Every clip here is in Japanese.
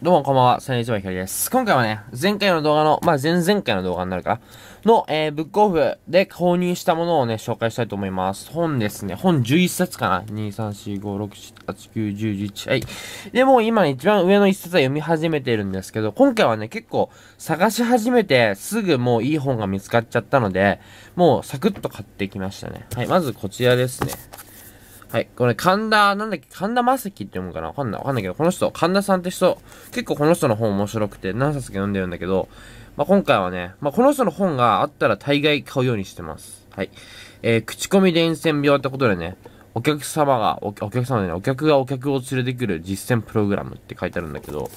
どうもこんばんは、サニーズマヒカリです。今回はね、前回の動画の、まあ、前々回の動画になるかなの、えー、ブックオフで購入したものをね、紹介したいと思います。本ですね。本11冊かな。2、3、4、5、6、7、8、9、10、11。はい。で、もう今一番上の1冊は読み始めてるんですけど、今回はね、結構探し始めて、すぐもういい本が見つかっちゃったので、もうサクッと買ってきましたね。はい、まずこちらですね。はい。これ、神田、なんだっけ、神田正輝って読むかなわかんない。わかんないけど、この人、神田さんって人、結構この人の本面白くて、何冊か読んでるんだけど、まあ、今回はね、まあ、この人の本があったら大概買うようにしてます。はい。えー、口コミ伝染病ってことでね、お客様が、お客様でね、お客がお客を連れてくる実践プログラムって書いてあるんだけど、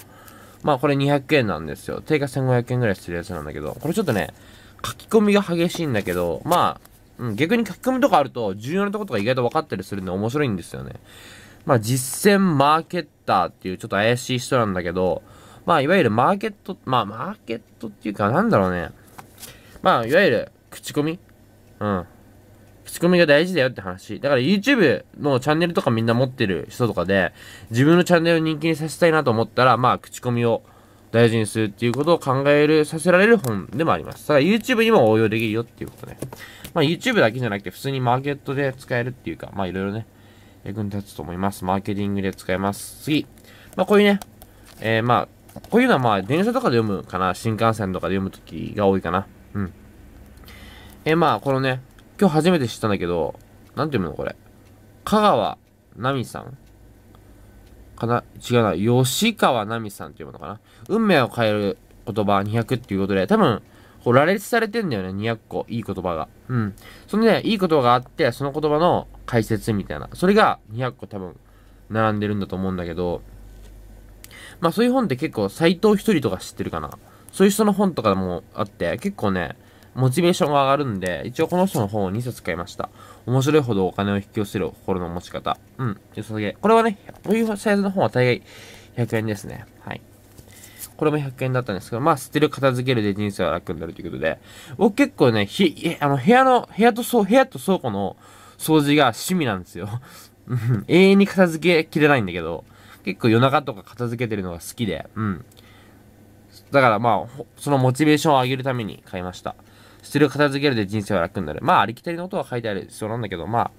まあこれ200円なんですよ。定価1500円ぐらいするやつなんだけど、これちょっとね、書き込みが激しいんだけど、まあ、うん、逆に書き込みとかあると、重要なとことか意外と分かったりするんで面白いんですよね。まあ、実践マーケッターっていうちょっと怪しい人なんだけど、まあ、いわゆるマーケット、まあ、マーケットっていうか、なんだろうね。まあ、いわゆる、口コミうん。口コミが大事だよって話。だから YouTube のチャンネルとかみんな持ってる人とかで、自分のチャンネルを人気にさせたいなと思ったら、まあ、口コミを大事にするっていうことを考える、させられる本でもあります。ただ YouTube にも応用できるよっていうことね。まあ YouTube だけじゃなくて普通にマーケットで使えるっていうか、まあいろいろね、役に立つと思います。マーケティングで使えます。次。まあこういうね、えー、まあ、こういうのはまあ電車とかで読むかな。新幹線とかで読むときが多いかな。うん。えー、まあこのね、今日初めて知ったんだけど、なんて読むのこれ。香川奈美さんかな、違うな、吉川奈美さんっていうものかな。運命を変える言葉200っていうことで、多分、こう羅列されてんだよね、200個、いい言葉が。うん。そのね、いい言葉があって、その言葉の解説みたいな。それが200個多分、並んでるんだと思うんだけど、まあそういう本って結構、斎藤一人とか知ってるかな。そういう人の本とかもあって、結構ね、モチベーションが上がるんで、一応この人の本を2冊買いました。面白いほどお金を引き寄せる心の持ち方。うん。良さげ。これはね、こういうサイズの方は大概100円ですね。はい。これも100円だったんですけど、まあ、捨てる、片付けるで人生は楽になるということで、僕結構ね、ひ、あの、部屋の、部屋とそう、部屋と倉庫の掃除が趣味なんですよ。うん。永遠に片付けきれないんだけど、結構夜中とか片付けてるのが好きで、うん。だからまあ、そのモチベーションを上げるために買いました。それを片付けるで人生は楽になる。まあ、ありきたりのことは書いてある必要なんだけど、まあ、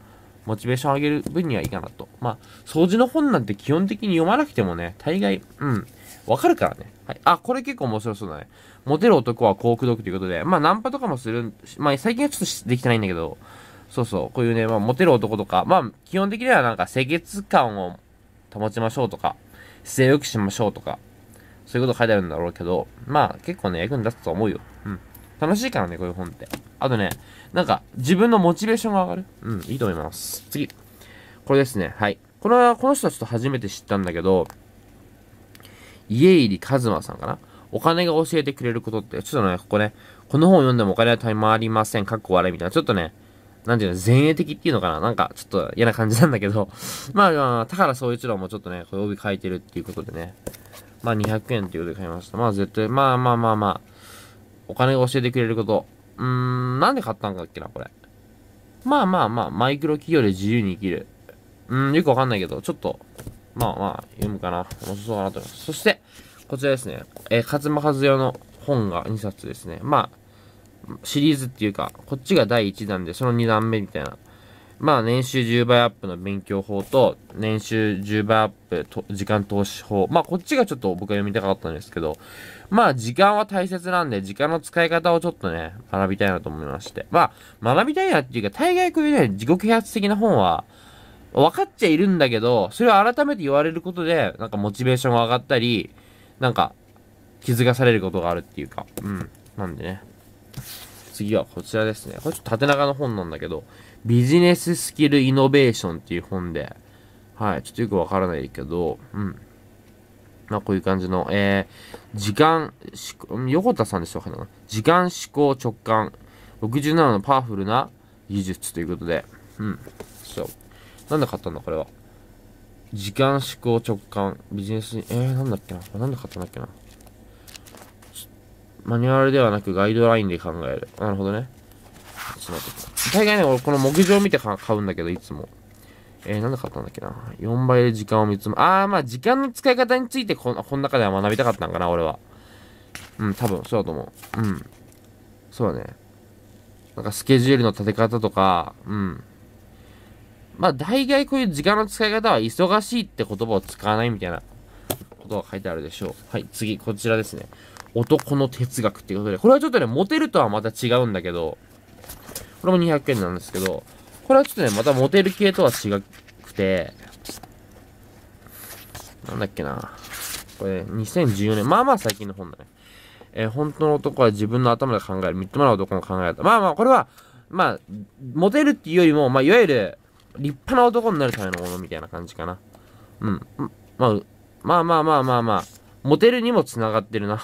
モチベーション上げる分にはいいかなと。まあ、掃除の本なんて基本的に読まなくてもね、大概、うん、わかるからね。はい。あ、これ結構面白そうだね。モテる男は幸福毒ということで、まあ、ナンパとかもする、まあ、最近はちょっとできてないんだけど、そうそう、こういうね、まあ、モテる男とか、まあ、基本的にはなんか清潔感を保ちましょうとか、姿勢良くしましょうとか、そういうこと書いてあるんだろうけど、まあ、結構ね、役に立つと思うよ。楽しいからね、こういう本って。あとね、なんか、自分のモチベーションが上がる。うん、いいと思います。次。これですね。はい。これは、この人はちょっと初めて知ったんだけど、家入和馬さんかなお金が教えてくれることって、ちょっとね、ここね、この本を読んでもお金は回りません。かっこ悪いみたいな。ちょっとね、なんていうの、前衛的っていうのかななんか、ちょっと嫌な感じなんだけど まあ、まあ、田原総一郎もちょっとね、これ帯書いてるっていうことでね。まあ、200円っていうことで買いました。まあ、絶対、まあまあまあまあ。お金が教えてくれること。うーん、なんで買ったんだっけな、これ。まあまあまあ、マイクロ企業で自由に生きる。うーん、よくわかんないけど、ちょっと、まあまあ、読むかな。面白そうかなと思います。そして、こちらですね。えー、勝間和代の本が2冊ですね。まあ、シリーズっていうか、こっちが第1弾で、その2弾目みたいなまあ、年収10倍アップの勉強法と、年収10倍アップと、時間投資法。まあ、こっちがちょっと僕は読みたかったんですけど、まあ、時間は大切なんで、時間の使い方をちょっとね、学びたいなと思いまして。まあ、学びたいなっていうか、大概こういうね、自己啓発的な本は、分かっちゃいるんだけど、それを改めて言われることで、なんかモチベーションが上がったり、なんか、気づかされることがあるっていうか、うん。なんでね。次はこちらですね。これちょっと縦長の本なんだけど、ビジネススキルイノベーションっていう本で、はい、ちょっとよくわからないけど、うん。まあ、こういう感じの、えー、時間、横田さんでしょうかね。時間思考直感、67のパワフルな技術ということで、うん。そう。なんで買ったんだ、これは。時間思考直感、ビジネスえー、なんだっけな。なんで買ったんだっけな。マニュアルではなくガイドラインで考える。なるほどね。ちのと大概ね、俺この木場見て買うんだけど、いつも。えー、なんで買ったんだっけな。4倍で時間を見つむ。ああ、まあ時間の使い方についてこ、この中では学びたかったんかな、俺は。うん、多分、そうだと思う。うん。そうだね。なんかスケジュールの立て方とか、うん。まあ大概こういう時間の使い方は忙しいって言葉を使わないみたいなことが書いてあるでしょう。はい、次、こちらですね。男の哲学っていうことで、これはちょっとね、モテるとはまた違うんだけど、これも200円なんですけど、これはちょっとね、またモテる系とは違くて、なんだっけな。これ、2014年。まあまあ最近の本だね。えー、本当の男は自分の頭で考える。みっともな男の考え方。まあまあ、これは、まあ、モテるっていうよりも、まあ、いわゆる、立派な男になるためのものみたいな感じかな。うん。まあ、まあまあまあまあまあ、モテるにも繋がってるな。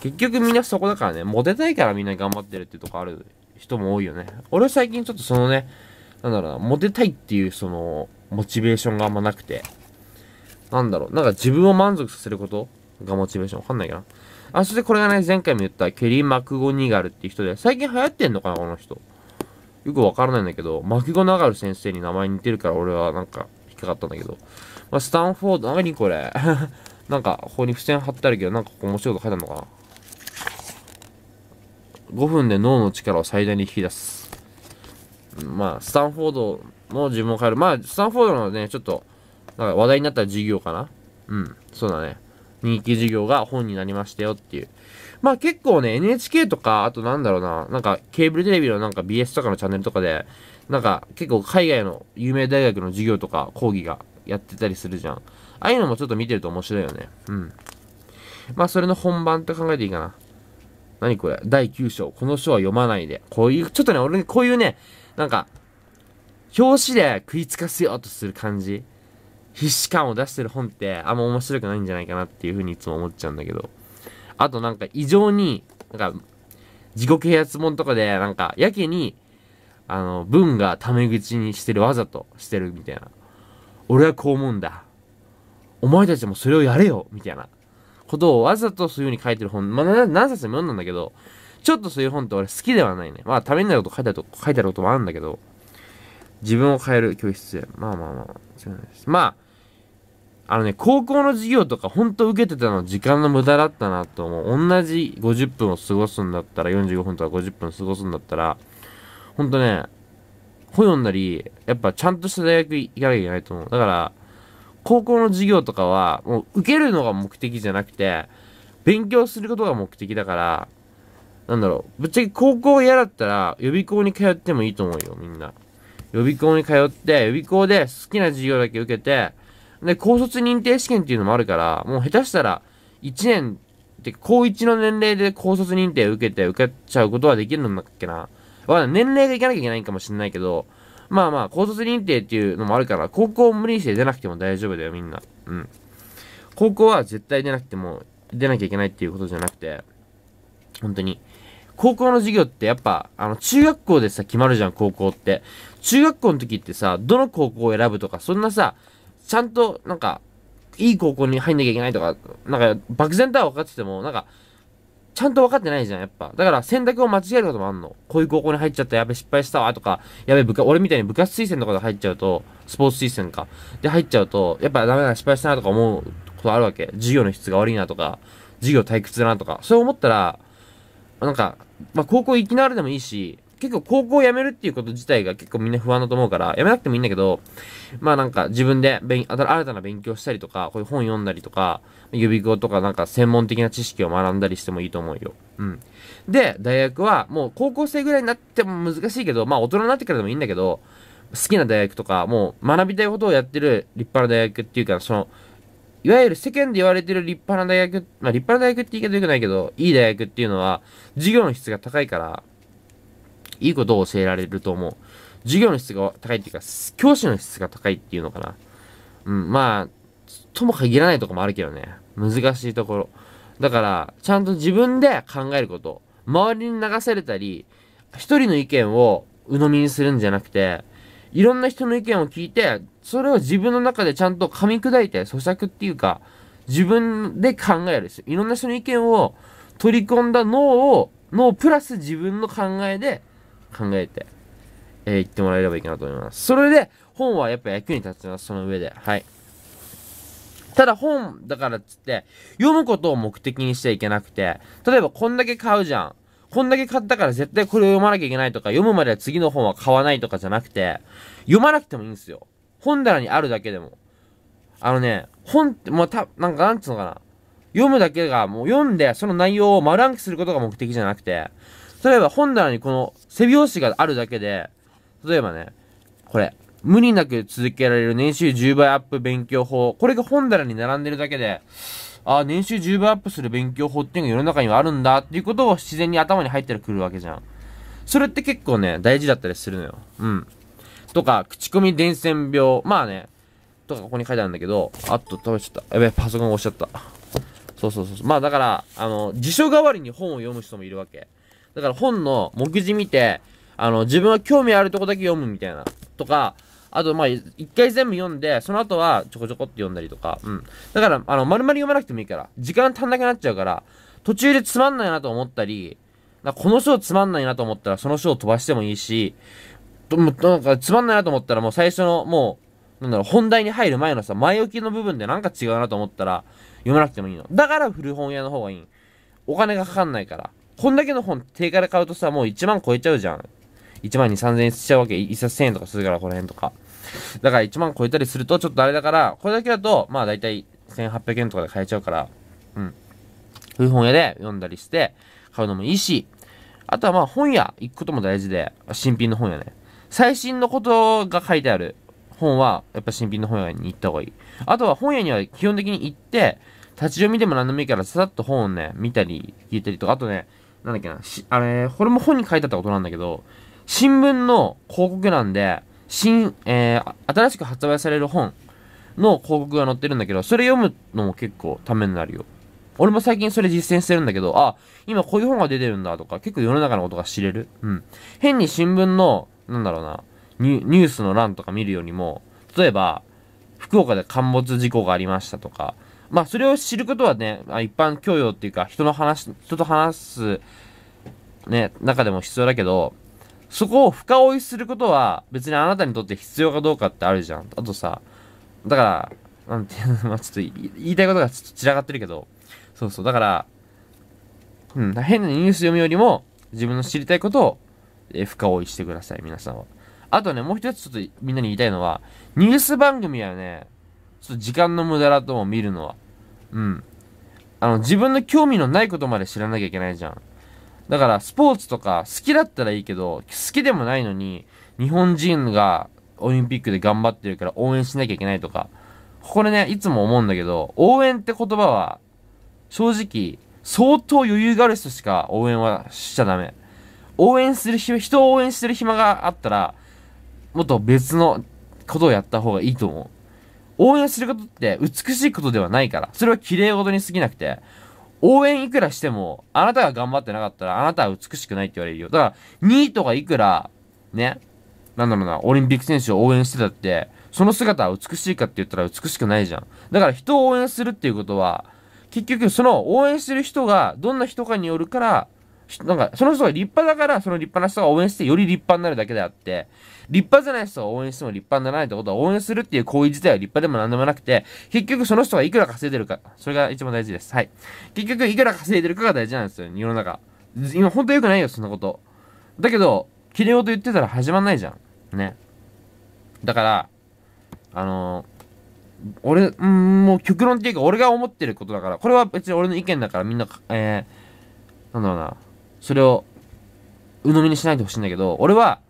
結局みんなそこだからね、モテたいからみんな頑張ってるっていうとこある人も多いよね。俺最近ちょっとそのね、なんだろうな、モテたいっていうその、モチベーションがあんまなくて、なんだろう、なんか自分を満足させることがモチベーション。わかんないかな。あ、そしてこれがね、前回も言ったケリー・マクゴニガルっていう人で、最近流行ってんのかな、この人。よくわからないんだけど、マクゴナガル先生に名前似てるから俺はなんか引っかかったんだけど。まあ、スタンフォード、何これ なんか、ここに付箋貼ってあるけど、なんかここ面白いこと書いてあるのかな5分で脳の力を最大に引き出す。まあ、スタンフォードの自分を変える。まあ、スタンフォードのね、ちょっと、なんか話題になった事業かな。うん、そうだね。人気事業が本になりましたよっていう。まあ結構ね、NHK とか、あとなんだろうな、なんかケーブルテレビのなんか BS とかのチャンネルとかで、なんか結構海外の有名大学の授業とか講義がやってたりするじゃん。ああいうのもちょっと見てると面白いよね。うん。まあそれの本番って考えていいかな。何これ第9章。この章は読まないで。こういう、ちょっとね、俺、こういうね、なんか、表紙で食いつかせようとする感じ。必死感を出してる本ってあんま面白くないんじゃないかなっていうふうにいつも思っちゃうんだけど。あとなんか異常に、なんか、地獄平圧本とかで、なんか、やけに、あの、文がタメ口にしてる、わざとしてるみたいな。俺はこう思うんだ。お前たちもそれをやれよみたいな。ことをわざとそういう風に書いてる本、まあ、何冊も読んだんだけど、ちょっとそういう本って俺好きではないね。まあ、ためになること書いてあると、書いてあることもあるんだけど、自分を変える教室で、まあまあまあ、そうんです。まあ、あのね、高校の授業とか本当受けてたの時間の無駄だったなと思う。同じ50分を過ごすんだったら、45分とか50分過ごすんだったら、ほんとね、本読んだり、やっぱちゃんとした大学行かなきゃいけないと思う。だから、高校の授業とかは、もう受けるのが目的じゃなくて、勉強することが目的だから、なんだろう、ぶっちゃけ高校嫌だったら、予備校に通ってもいいと思うよ、みんな。予備校に通って、予備校で好きな授業だけ受けて、で、高卒認定試験っていうのもあるから、もう下手したら、1年、って高1の年齢で高卒認定受けて受けちゃうことはできるんだっけな。わか年齢がいかなきゃいけないかもしれないけど、まあまあ、高卒認定っていうのもあるから、高校を無理して出なくても大丈夫だよ、みんな。うん。高校は絶対出なくても、出なきゃいけないっていうことじゃなくて、本当に。高校の授業ってやっぱ、あの、中学校でさ、決まるじゃん、高校って。中学校の時ってさ、どの高校を選ぶとか、そんなさ、ちゃんと、なんか、いい高校に入んなきゃいけないとか、なんか、漠然とは分かってても、なんか、ちゃんと分かってないじゃん、やっぱ。だから選択を間違えることもあんの。こういう高校に入っちゃった、やべ、失敗したわ、とか、やべ、部下、俺みたいに部活推薦とかで入っちゃうと、スポーツ推薦か。で入っちゃうと、やっぱダメだ、失敗したなとか思うことあるわけ。授業の質が悪いなとか、授業退屈だなとか。そう思ったら、なんか、まあ、高校行きながらでもいいし、結構高校辞めるっていうこと自体が結構みんな不安だと思うから、辞めなくてもいいんだけど、まあなんか自分で新たな勉強したりとか、こういう本読んだりとか、予備校とかなんか専門的な知識を学んだりしてもいいと思うよ。うん。で、大学はもう高校生ぐらいになっても難しいけど、まあ大人になってからでもいいんだけど、好きな大学とか、もう学びたいことをやってる立派な大学っていうか、その、いわゆる世間で言われてる立派な大学、まあ立派な大学って言い方良くないけど、いい大学っていうのは、授業の質が高いから、いいことを教えられると思う。授業の質が高いっていうか、教師の質が高いっていうのかな。うん、まあ、とも限らないとこもあるけどね。難しいところ。だから、ちゃんと自分で考えること。周りに流されたり、一人の意見を鵜呑みにするんじゃなくて、いろんな人の意見を聞いて、それを自分の中でちゃんと噛み砕いて、咀嚼っていうか、自分で考えるし、いろんな人の意見を取り込んだ脳を、脳プラス自分の考えで考えて、えー、言ってもらえればいいかなと思います。それで、本はやっぱ役に立ちます、その上で。はい。ただ本だからっつって、読むことを目的にしちゃいけなくて、例えばこんだけ買うじゃん。こんだけ買ったから絶対これを読まなきゃいけないとか、読むまでは次の本は買わないとかじゃなくて、読まなくてもいいんですよ。本棚にあるだけでも。あのね、本って、もうた、なんかなんつうのかな。読むだけが、もう読んで、その内容を丸暗記することが目的じゃなくて、例えば本棚にこの背拍子があるだけで、例えばね、これ、無理なく続けられる年収10倍アップ勉強法。これが本棚に並んでるだけで、ああ、年収10倍アップする勉強法っていうのが世の中にはあるんだっていうことを自然に頭に入ったらくるわけじゃん。それって結構ね、大事だったりするのよ。うん。とか、口コミ伝染病。まあね。とか、ここに書いてあるんだけど、あっと、食べちゃった。やべえ、パソコン押しちゃった。そうそうそう。まあだから、あの、辞書代わりに本を読む人もいるわけ。だから本の目次見て、あの、自分は興味あるとこだけ読むみたいな。とか、あと、まあ、一回全部読んで、その後はちょこちょこって読んだりとか。うん。だから、あの、丸々読まなくてもいいから、時間足んなくなっちゃうから、途中でつまんないなと思ったり、この章つまんないなと思ったら、その章飛ばしてもいいし、と、もなんかつまんないなと思ったら、もう最初の、もう、なんだろう、本題に入る前のさ、前置きの部分でなんか違うなと思ったら、読まなくてもいいの。だから古本屋の方がいい。お金がかかんないから。こんだけの本定価で買うとさ、もう1万超えちゃうじゃん。1万2、3000円しちゃうわけ。1冊1000円とかするから、この辺とか。だから1万超えたりすると、ちょっとあれだから、これだけだと、まあ大体1800円とかで買えちゃうから、うん。古本屋で読んだりして、買うのもいいし、あとはまあ本屋行くことも大事で、新品の本屋ね。最新のことが書いてある本は、やっぱ新品の本屋に行った方がいい。あとは本屋には基本的に行って、立ち読みでも何でもいいから、さらっと本をね、見たり、聞いたりとか、あとね、なんだっけな、あれ、これも本に書いてあったことなんだけど、新聞の広告なんで、新、えー、新しく発売される本の広告が載ってるんだけど、それ読むのも結構ためになるよ。俺も最近それ実践してるんだけど、あ、今こういう本が出てるんだとか、結構世の中のことが知れる。うん。変に新聞の、なんだろうな、ニュースの欄とか見るよりも、例えば、福岡で陥没事故がありましたとか、まあ、それを知ることはね、まあ、一般教養っていうか、人の話、人と話す、ね、中でも必要だけど、そこを深追いすることは、別にあなたにとって必要かどうかってあるじゃん。あとさ、だから、なんていうの、まあ、ちょっと言いたいことがちょっと散らかってるけど、そうそう、だから、うん、変なニュース読むよりも、自分の知りたいことを、え深追いしてください、皆さんは。あとね、もう一つちょっとみんなに言いたいのは、ニュース番組はね、ちょっと時間の無駄だと思う、見るのは。うん。あの、自分の興味のないことまで知らなきゃいけないじゃん。だから、スポーツとか、好きだったらいいけど、好きでもないのに、日本人がオリンピックで頑張ってるから応援しなきゃいけないとか、これね、いつも思うんだけど、応援って言葉は、正直、相当余裕がある人しか応援はしちゃダメ。応援する暇、人を応援してる暇があったら、もっと別のことをやった方がいいと思う。応援することって美しいことではないから、それは綺麗事に過ぎなくて、応援いくらしても、あなたが頑張ってなかったら、あなたは美しくないって言われるよ。だから、ニートがいくら、ね、なんだろうな、オリンピック選手を応援してたって、その姿は美しいかって言ったら美しくないじゃん。だから人を応援するっていうことは、結局その応援してる人がどんな人かによるから、なんか、その人が立派だから、その立派な人が応援してより立派になるだけであって、立派じゃない人が応援しても立派にならないってことは、応援するっていう行為自体は立派でも何でもなくて、結局その人がいくら稼いでるか、それが一番大事です。はい。結局いくら稼いでるかが大事なんですよ、世の中。今本当良くないよ、そんなこと。だけど、綺麗ようと言ってたら始まんないじゃん。ね。だから、あのー俺、んもう極論っていうか、俺が思ってることだから、これは別に俺の意見だからみんな、えー、なんだろうな、それを鵜呑みにしないでほしいんだけど、俺は、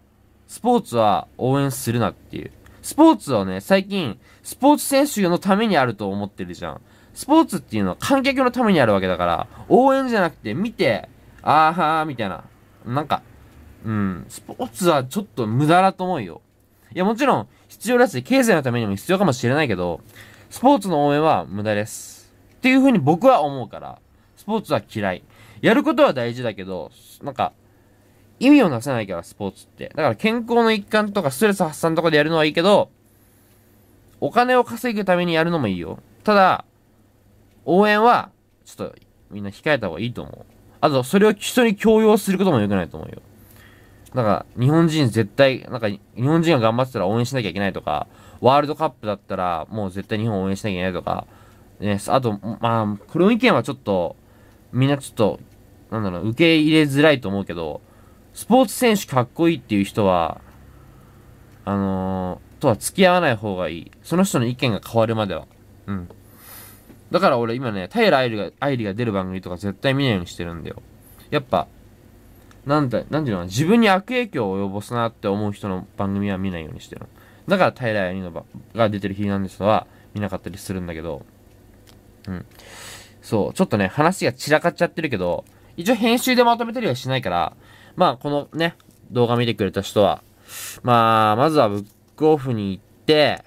スポーツは応援するなっていう。スポーツはね、最近、スポーツ選手のためにあると思ってるじゃん。スポーツっていうのは観客のためにあるわけだから、応援じゃなくて見て、あーはーみたいな。なんか、うん、スポーツはちょっと無駄だと思うよ。いや、もちろん、必要だし、経済のためにも必要かもしれないけど、スポーツの応援は無駄です。っていう風に僕は思うから、スポーツは嫌い。やることは大事だけど、なんか、意味をなさないから、スポーツって。だから健康の一環とかストレス発散とかでやるのはいいけど、お金を稼ぐためにやるのもいいよ。ただ、応援は、ちょっと、みんな控えた方がいいと思う。あと、それを人に強要することも良くないと思うよ。なんか、日本人絶対、なんか、日本人が頑張ってたら応援しなきゃいけないとか、ワールドカップだったら、もう絶対日本を応援しなきゃいけないとか、ね、あと、まあ、この意見はちょっと、みんなちょっと、なんだろう、受け入れづらいと思うけど、スポーツ選手かっこいいっていう人は、あのー、とは付き合わない方がいい。その人の意見が変わるまでは。うん。だから俺今ね、平愛理が、愛理が出る番組とか絶対見ないようにしてるんだよ。やっぱ、なんだ、なんていうの自分に悪影響を及ぼすなって思う人の番組は見ないようにしてるの。だから平愛理のが出てる日なんですは見なかったりするんだけど、うん。そう、ちょっとね、話が散らかっちゃってるけど、一応編集でまとめたりはしないから、まあ、このね、動画見てくれた人は、まあ、まずはブックオフに行って、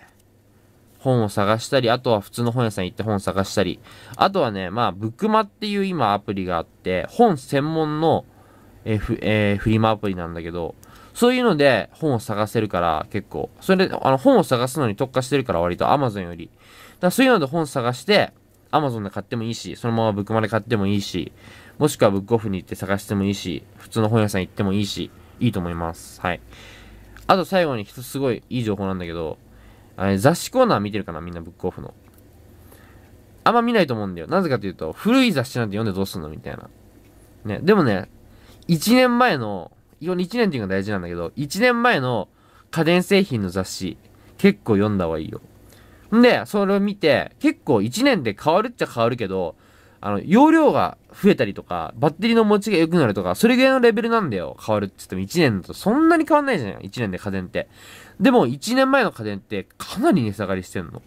本を探したり、あとは普通の本屋さん行って本を探したり、あとはね、まあ、ブックマっていう今アプリがあって、本専門の、えーえー、フリマアプリなんだけど、そういうので本を探せるから結構、それで、あの、本を探すのに特化してるから割と Amazon より。だそういうので本探して、アマゾンで買ってもいいし、そのままブックマで買ってもいいし、もしくはブックオフに行って探してもいいし、普通の本屋さん行ってもいいし、いいと思います。はい。あと最後に一つすごいいい情報なんだけど、あれ雑誌コーナー見てるかなみんなブックオフの。あんま見ないと思うんだよ。なぜかというと、古い雑誌なんて読んでどうすんのみたいな。ね。でもね、1年前の、1年っていうのが大事なんだけど、1年前の家電製品の雑誌、結構読んだ方がいいよ。んで、それを見て、結構1年で変わるっちゃ変わるけど、あの、容量が増えたりとか、バッテリーの持ちが良くなるとか、それぐらいのレベルなんだよ。変わるって言っても1年だとそんなに変わんないじゃん。1年で家電って。でも1年前の家電ってかなり値下がりしてんの。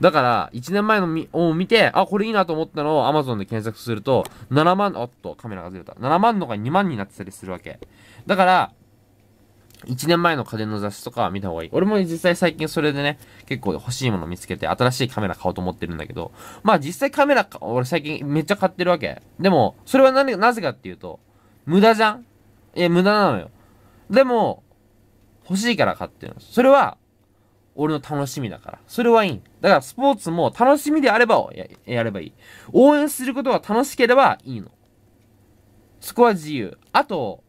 だから、1年前のを見て、あ、これいいなと思ったのを Amazon で検索すると、7万、おっと、カメラがずれた。7万のが2万になってたりするわけ。だから、1年前の家電の雑誌とか見た方がいい。俺も実際最近それでね、結構欲しいもの見つけて、新しいカメラ買おうと思ってるんだけど、まあ実際カメラ、俺最近めっちゃ買ってるわけ。でも、それは何、なぜかっていうと、無駄じゃんえ、無駄なのよ。でも、欲しいから買ってるの。それは、俺の楽しみだから。それはいい。だからスポーツも楽しみであればや、やればいい。応援することが楽しければいいの。そこは自由。あと、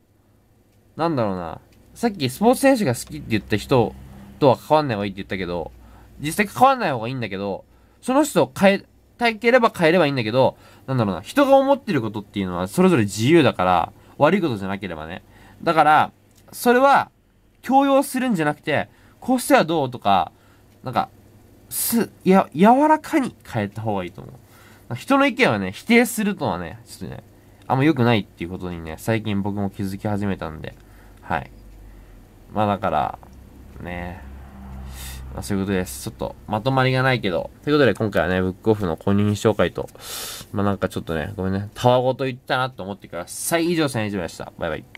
なんだろうな。さっきスポーツ選手が好きって言った人とは関わんない方がいいって言ったけど、実際関わんない方がいいんだけど、その人を変え、たいければ変えればいいんだけど、なんだろうな、人が思ってることっていうのはそれぞれ自由だから、悪いことじゃなければね。だから、それは、強要するんじゃなくて、こうしてはどうとか、なんか、す、や、柔らかに変えた方がいいと思う。人の意見はね、否定するとはね、ちょっとね、あんま良くないっていうことにね、最近僕も気づき始めたんで、はい。まあだから、ね、まあ、そういうことです。ちょっとまとまりがないけど。ということで今回はね、ブックオフの購入品紹介と、まあなんかちょっとね、ごめんね、たわごと言ったなと思ってください。以上、選手でした。バイバイ。